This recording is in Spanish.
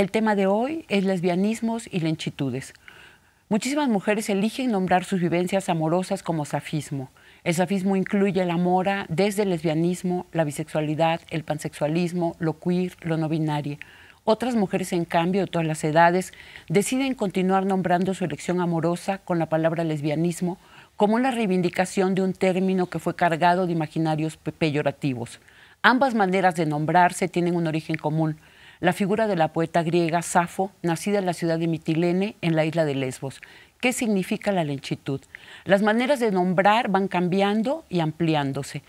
El tema de hoy es lesbianismos y lenchitudes. Muchísimas mujeres eligen nombrar sus vivencias amorosas como safismo. El safismo incluye la mora desde el lesbianismo, la bisexualidad, el pansexualismo, lo queer, lo no binario. Otras mujeres, en cambio, de todas las edades, deciden continuar nombrando su elección amorosa con la palabra lesbianismo como una reivindicación de un término que fue cargado de imaginarios peyorativos. Ambas maneras de nombrarse tienen un origen común, la figura de la poeta griega Safo, nacida en la ciudad de Mitilene, en la isla de Lesbos. ¿Qué significa la lenchitud? Las maneras de nombrar van cambiando y ampliándose.